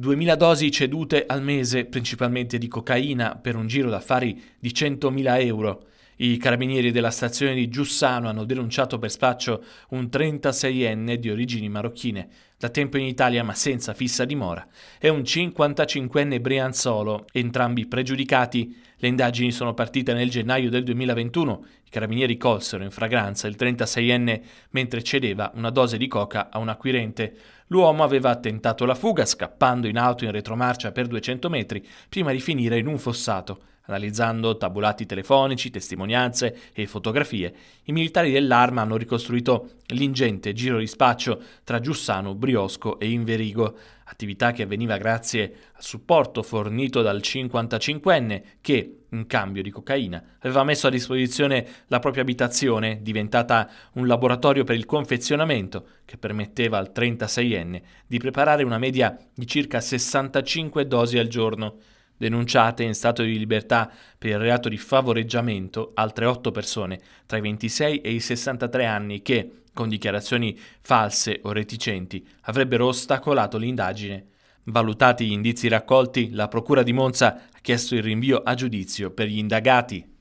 2.000 dosi cedute al mese, principalmente di cocaina, per un giro d'affari di 100.000 euro. I carabinieri della stazione di Giussano hanno denunciato per spaccio un 36enne di origini marocchine, da tempo in Italia ma senza fissa dimora, e un 55enne brianzolo, entrambi pregiudicati. Le indagini sono partite nel gennaio del 2021. I carabinieri colsero in fragranza il 36enne mentre cedeva una dose di coca a un acquirente. L'uomo aveva tentato la fuga scappando in auto in retromarcia per 200 metri prima di finire in un fossato. Analizzando tabulati telefonici, testimonianze e fotografie, i militari dell'arma hanno ricostruito l'ingente giro di spaccio tra Giussano, Briosco e Inverigo, attività che avveniva grazie al supporto fornito dal 55enne che, in cambio di cocaina, aveva messo a disposizione la propria abitazione, diventata un laboratorio per il confezionamento, che permetteva al 36enne di preparare una media di circa 65 dosi al giorno denunciate in stato di libertà per il reato di favoreggiamento altre 8 persone tra i 26 e i 63 anni che, con dichiarazioni false o reticenti, avrebbero ostacolato l'indagine. Valutati gli indizi raccolti, la Procura di Monza ha chiesto il rinvio a giudizio per gli indagati